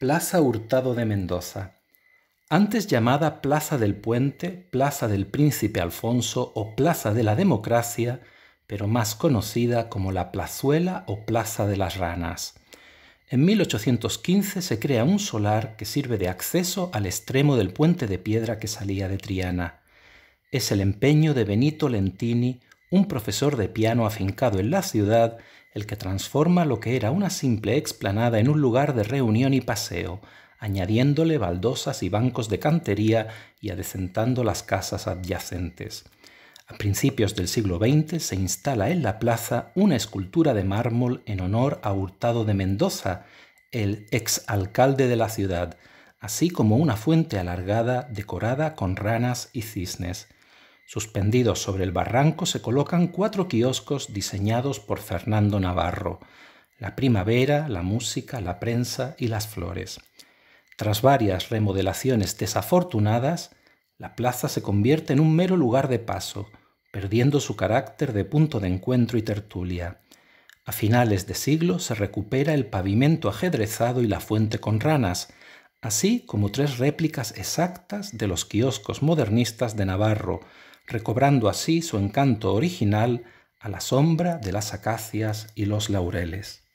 Plaza Hurtado de Mendoza, antes llamada Plaza del Puente, Plaza del Príncipe Alfonso o Plaza de la Democracia, pero más conocida como la Plazuela o Plaza de las Ranas. En 1815 se crea un solar que sirve de acceso al extremo del puente de piedra que salía de Triana. Es el empeño de Benito Lentini, un profesor de piano afincado en la ciudad el que transforma lo que era una simple explanada en un lugar de reunión y paseo, añadiéndole baldosas y bancos de cantería y adecentando las casas adyacentes. A principios del siglo XX se instala en la plaza una escultura de mármol en honor a Hurtado de Mendoza, el exalcalde de la ciudad, así como una fuente alargada decorada con ranas y cisnes. Suspendidos sobre el barranco se colocan cuatro kioscos diseñados por Fernando Navarro, la primavera, la música, la prensa y las flores. Tras varias remodelaciones desafortunadas, la plaza se convierte en un mero lugar de paso, perdiendo su carácter de punto de encuentro y tertulia. A finales de siglo se recupera el pavimento ajedrezado y la fuente con ranas, así como tres réplicas exactas de los kioscos modernistas de Navarro, recobrando así su encanto original a la sombra de las acacias y los laureles.